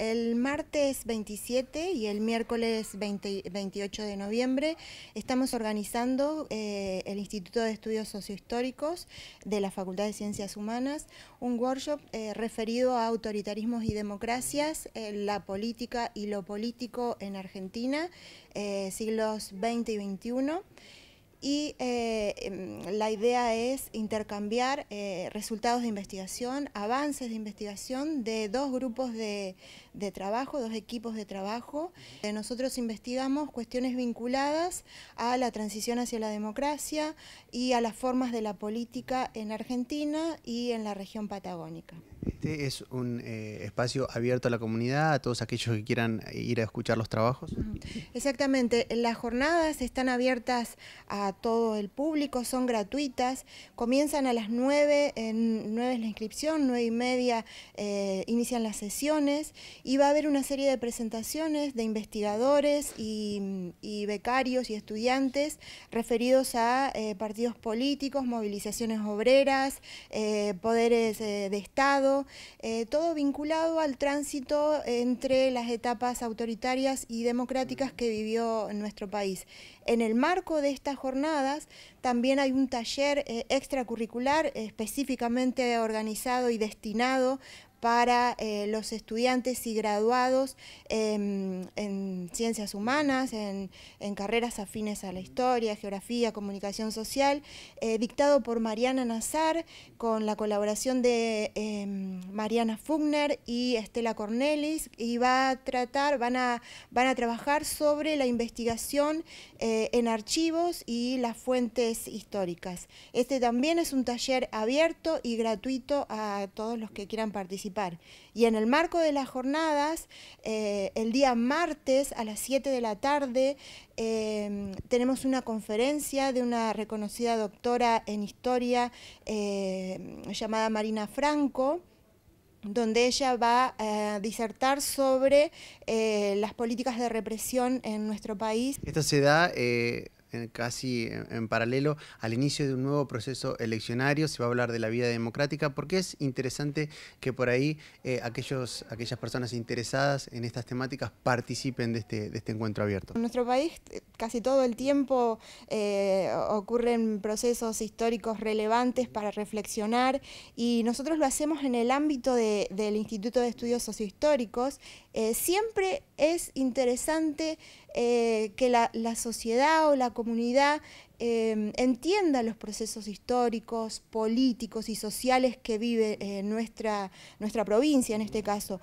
el martes 27 y el miércoles 28 de noviembre estamos organizando eh, el Instituto de Estudios Sociohistóricos de la Facultad de Ciencias Humanas un workshop eh, referido a autoritarismos y democracias, la política y lo político en Argentina, eh, siglos 20 y 21. Y la idea es intercambiar eh, resultados de investigación, avances de investigación de dos grupos de, trabajo, dos equipos de trabajo. Eh, nosotros investigamos cuestiones vinculadas a la transición hacia la democracia y a las formas de la política en Argentina y en la región patagónica. Este es un eh, espacio abierto a la comunidad, a todos aquellos que quieran ir a escuchar los trabajos. Exactamente, las jornadas están abiertas a todo el público, son gratuitas Comienzan a las 9, en 9 es la inscripción, 9 y media eh, inician las sesiones y va a haber una serie de presentaciones de investigadores y, becarios y estudiantes referidos a eh, partidos políticos, movilizaciones obreras, eh, poderes de Estado, todo vinculado al tránsito entre las etapas autoritarias y democráticas que vivió nuestro país. En el marco de estas jornadas también hay un taller taller eh, extracurricular eh, específicamente organizado y destinado para eh, los estudiantes y graduados em, en ciencias humanas, en, carreras afines a la historia, geografía, comunicación social, eh, dictado por Mariana Nazar, con la colaboración de em, Mariana Fugner y Estela Cornelis, y va a tratar, van a trabajar sobre la investigación eh, en archivos y las fuentes históricas. Este también es un taller abierto y gratuito a todos los que quieran participar y en el marco de las jornadas, eh, el día martes a las 7 de la tarde em, tenemos una conferencia de una reconocida doctora en historia em, llamada Marina Franco donde ella va a disertar sobre eh, las políticas de represión en nuestro país. Esto se da eh, casi en paralelo al inicio de un nuevo proceso eleccionario. Se va a hablar de la vida democrática porque es interesante que por ahí eh, aquellos, aquellas personas interesadas en estas temáticas participen de este, este encuentro abierto. En nuestro país eh, casi todo el tiempo eh, ocurren procesos históricos relevantes para reflexionar y nosotros lo hacemos en el ámbito del Instituto de Estudios Sociohistóricos. siempre es interesante eh, que la, sociedad o la comunidad eh, entienda los procesos históricos, políticos y sociales que vive eh, nuestra provincia en este caso.